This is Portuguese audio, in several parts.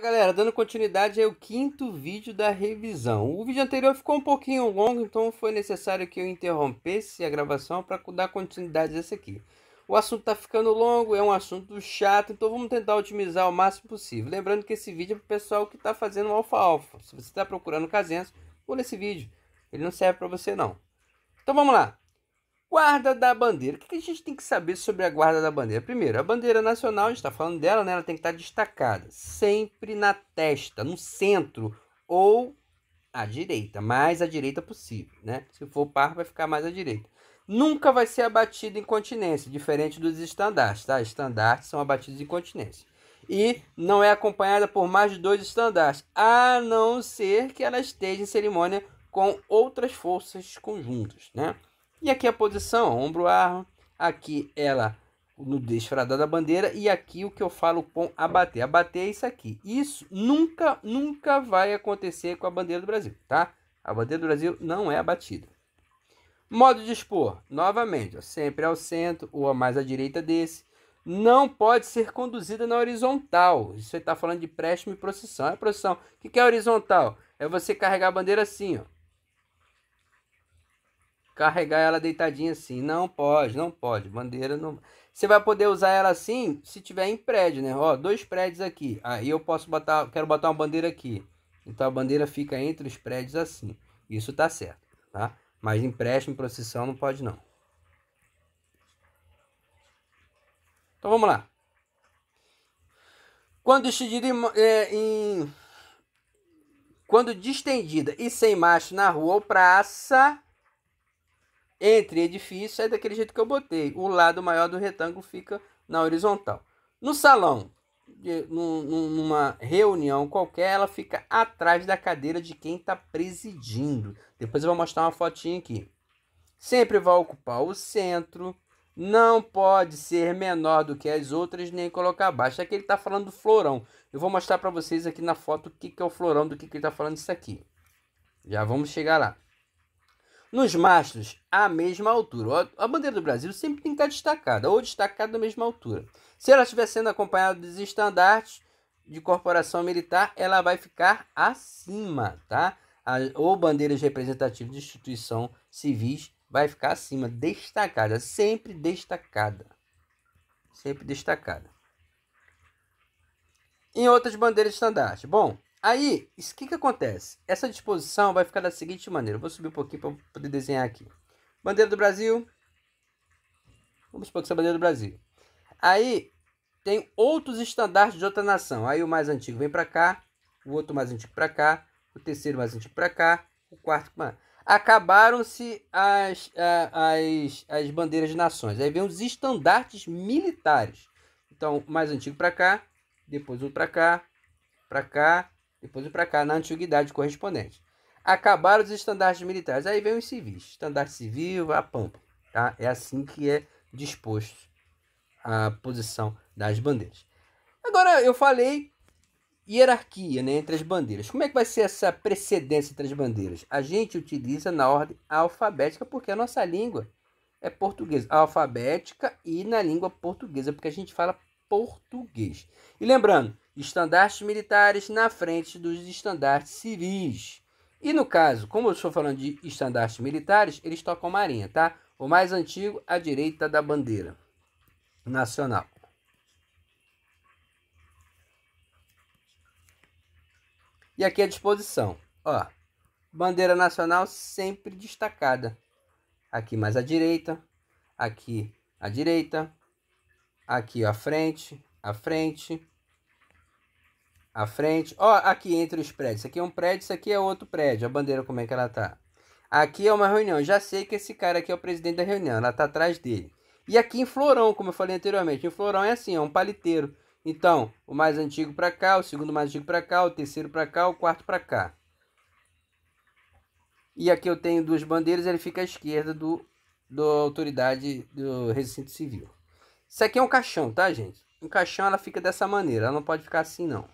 Galera, dando continuidade é o quinto vídeo da revisão. O vídeo anterior ficou um pouquinho longo, então foi necessário que eu interrompesse a gravação para dar continuidade a esse aqui. O assunto está ficando longo, é um assunto chato, então vamos tentar otimizar o máximo possível. Lembrando que esse vídeo é para o pessoal que está fazendo alfa-alfa. Se você está procurando casenço, pula esse vídeo, ele não serve para você não. Então vamos lá. Guarda da bandeira. O que a gente tem que saber sobre a guarda da bandeira? Primeiro, a bandeira nacional, a gente está falando dela, né? Ela tem que estar tá destacada, sempre na testa, no centro ou à direita, mais à direita possível, né? Se for par, vai ficar mais à direita. Nunca vai ser abatida em continência, diferente dos estandartes, tá? Estandartes são abatidos em continência. E não é acompanhada por mais de dois estandartes, a não ser que ela esteja em cerimônia com outras forças conjuntas, né? E aqui a posição, ombro arma, aqui ela no desfradar da bandeira e aqui o que eu falo com abater. Abater é isso aqui. Isso nunca, nunca vai acontecer com a bandeira do Brasil, tá? A bandeira do Brasil não é abatida. Modo de expor, novamente, ó, sempre ao centro ou a mais à direita desse. Não pode ser conduzida na horizontal. Isso está falando de empréstimo e procissão. É procissão. O que é horizontal? É você carregar a bandeira assim, ó carregar ela deitadinha assim. Não pode, não pode. Bandeira não. Você vai poder usar ela assim se tiver em prédio, né? Ó, dois prédios aqui. Aí eu posso botar, quero botar uma bandeira aqui. Então a bandeira fica entre os prédios assim. Isso tá certo, tá? Mas empréstimo, procissão não pode não. Então vamos lá. Quando estendida é, em, quando distendida e sem macho na rua ou praça, entre edifícios é daquele jeito que eu botei. O lado maior do retângulo fica na horizontal. No salão, de, num, numa reunião qualquer, ela fica atrás da cadeira de quem está presidindo. Depois eu vou mostrar uma fotinha aqui. Sempre vai ocupar o centro. Não pode ser menor do que as outras, nem colocar abaixo. Aqui ele está falando do florão. Eu vou mostrar para vocês aqui na foto o que, que é o florão, do que, que ele está falando isso aqui. Já vamos chegar lá. Nos mastros, a mesma altura. A bandeira do Brasil sempre tem que estar destacada, ou destacada à mesma altura. Se ela estiver sendo acompanhada dos estandartes de corporação militar, ela vai ficar acima, tá? ou bandeiras representativas de instituição civis vai ficar acima, destacada, sempre destacada. Sempre destacada. Em outras bandeiras estandarte. Bom, Aí, o que, que acontece? Essa disposição vai ficar da seguinte maneira. Eu vou subir um pouquinho para poder desenhar aqui. Bandeira do Brasil. Vamos supor que essa é a bandeira do Brasil. Aí, tem outros estandartes de outra nação. Aí, o mais antigo vem para cá. O outro mais antigo para cá. O terceiro mais antigo para cá. O quarto... Acabaram-se as, as, as bandeiras de nações. Aí vem os estandartes militares. Então, o mais antigo para cá. Depois o para cá. Para cá depois para cá na antiguidade correspondente. Acabaram os estandartes militares. Aí vem os civis. Estandarte civil, a pampa. Tá? É assim que é disposto a posição das bandeiras. Agora, eu falei hierarquia né, entre as bandeiras. Como é que vai ser essa precedência entre as bandeiras? A gente utiliza na ordem alfabética porque a nossa língua é portuguesa, alfabética e na língua portuguesa, porque a gente fala português. E lembrando, estandartes militares na frente dos estandartes civis. E no caso, como eu estou falando de estandartes militares, eles tocam marinha, tá? O mais antigo à direita da bandeira nacional. E aqui a disposição, ó. Bandeira nacional sempre destacada. Aqui mais à direita, aqui à direita, aqui à frente, à frente, à frente. Ó, aqui entre os prédios. Isso aqui é um prédio, isso aqui é outro prédio. A bandeira, como é que ela tá? Aqui é uma reunião. Já sei que esse cara aqui é o presidente da reunião. Ela tá atrás dele. E aqui em Florão, como eu falei anteriormente, em Florão é assim, é um paliteiro. Então, o mais antigo para cá, o segundo mais antigo para cá, o terceiro para cá, o quarto para cá. E aqui eu tenho duas bandeiras, ele fica à esquerda do da autoridade do recinto civil. Isso aqui é um caixão, tá, gente? Um caixão ela fica dessa maneira, ela não pode ficar assim não.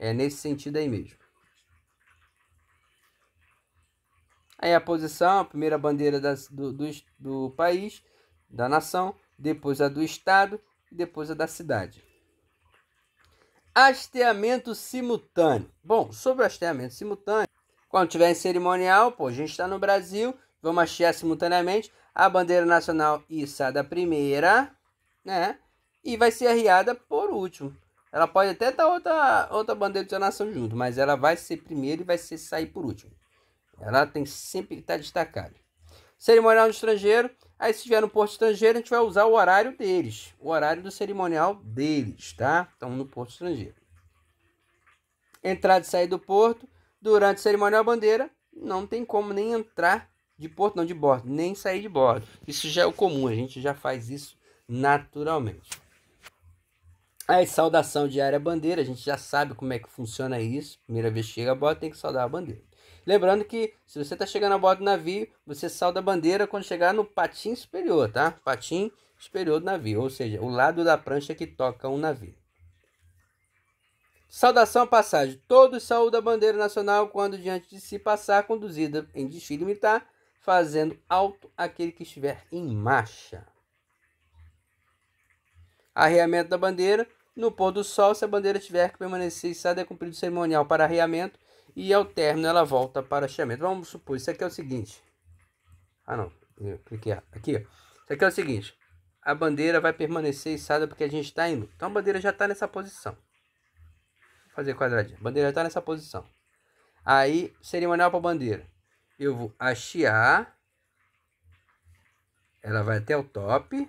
É nesse sentido aí mesmo. Aí a posição, a primeira bandeira do, do, do país, da nação, depois a do estado e depois a da cidade. Hasteamento simultâneo. Bom, sobre o hasteamento simultâneo, quando tiver em cerimonial, pô, a gente está no Brasil, vamos hastear simultaneamente. A bandeira nacional içada primeira, né? E vai ser arriada por último. Ela pode até dar outra, outra bandeira de nação junto, mas ela vai ser primeiro e vai ser sair por último. Ela tem sempre que estar tá destacada. Cerimonial no estrangeiro. Aí se tiver no porto estrangeiro, a gente vai usar o horário deles. O horário do cerimonial deles, tá? Então no porto estrangeiro. Entrada e saída do porto. Durante o cerimonial bandeira, não tem como nem entrar de porto, não de bordo, nem sair de bordo. Isso já é o comum, a gente já faz isso naturalmente. Aí, saudação diária à bandeira, a gente já sabe como é que funciona isso. Primeira vez que chega a bordo, tem que saudar a bandeira. Lembrando que se você está chegando a bordo do navio, você salda a bandeira quando chegar no patim superior, tá? Patim superior do navio, ou seja, o lado da prancha que toca um navio. Saudação à passagem. Todos saúdam a bandeira nacional quando diante de si passar, conduzida em desfile militar, fazendo alto aquele que estiver em marcha. Arreamento da bandeira no pôr do sol, se a bandeira tiver que permanecer içada, é cumprido o cerimonial para arreamento e ao término ela volta para chamento. Vamos supor, isso aqui é o seguinte. Ah, não, eu cliquei aqui. Ó. Isso aqui é o seguinte: a bandeira vai permanecer içada porque a gente está indo. Então a bandeira já está nessa posição. Vou fazer quadradinho. A bandeira já está nessa posição. Aí, cerimonial para a bandeira. Eu vou hastear. Ela vai até o top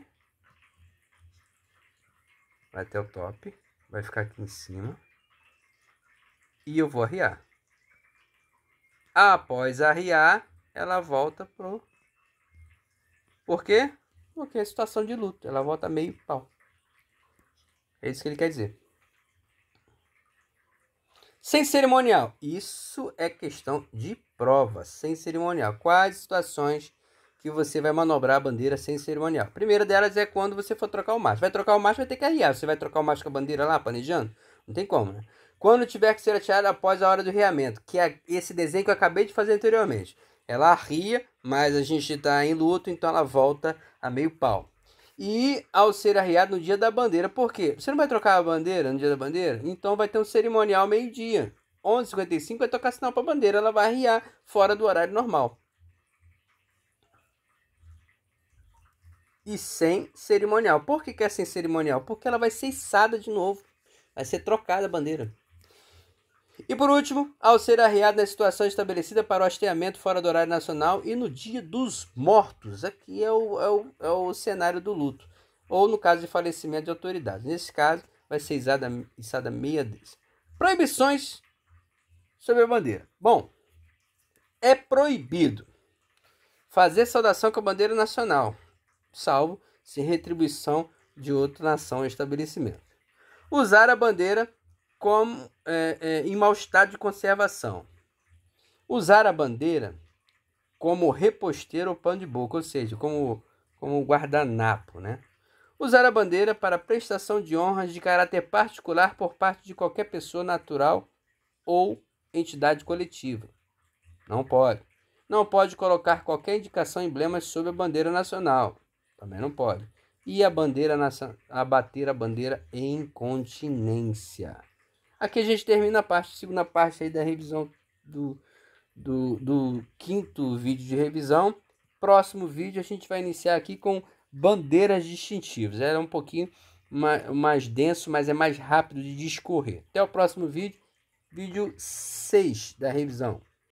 vai até o top, vai ficar aqui em cima. E eu vou arriar. Após arriar, ela volta pro... Por quê? Porque é situação de luto. Ela volta meio pau. É isso que ele quer dizer. Sem cerimonial. Isso é questão de prova. Sem cerimonial. Quais situações que você vai manobrar a bandeira sem cerimonial. A primeira delas é quando você for trocar o macho. Vai trocar o macho, vai ter que arriar. Você vai trocar o macho com a bandeira lá, planejando? Não tem como, né? Quando tiver que ser atirada após a hora do reamento, que é esse desenho que eu acabei de fazer anteriormente. Ela ria, mas a gente está em luto, então ela volta a meio pau. E ao ser arriado no dia da bandeira, por quê? Você não vai trocar a bandeira no dia da bandeira? Então vai ter um cerimonial meio-dia. 11h55 vai tocar sinal para a bandeira, ela vai arriar fora do horário normal. e sem cerimonial. Por que, que é sem cerimonial? Porque ela vai ser içada de novo. Vai ser trocada a bandeira. E por último, ao ser arreado na situação estabelecida para o hasteamento fora do horário nacional e no dia dos mortos. Aqui é o, é o, é o cenário do luto. Ou no caso de falecimento de autoridade. Nesse caso, vai ser içada, içada meia desse. Proibições sobre a bandeira. Bom, é proibido fazer saudação com a bandeira nacional salvo sem retribuição de outra nação ou estabelecimento. Usar a bandeira como, é, é, em mau estado de conservação. Usar a bandeira como reposteiro ou pano de boca, ou seja, como, como guardanapo, né? Usar a bandeira para prestação de honras de caráter particular por parte de qualquer pessoa natural ou entidade coletiva. Não pode. Não pode colocar qualquer indicação emblemas sobre a bandeira nacional. Também não pode. E a bandeira nacional, abater a bandeira em continência. Aqui a gente termina a parte, segunda parte aí da revisão do, do, do quinto vídeo de revisão. Próximo vídeo a gente vai iniciar aqui com bandeiras distintivas. Era é um pouquinho mais, mais denso, mas é mais rápido de discorrer. Até o próximo vídeo, vídeo 6 da revisão.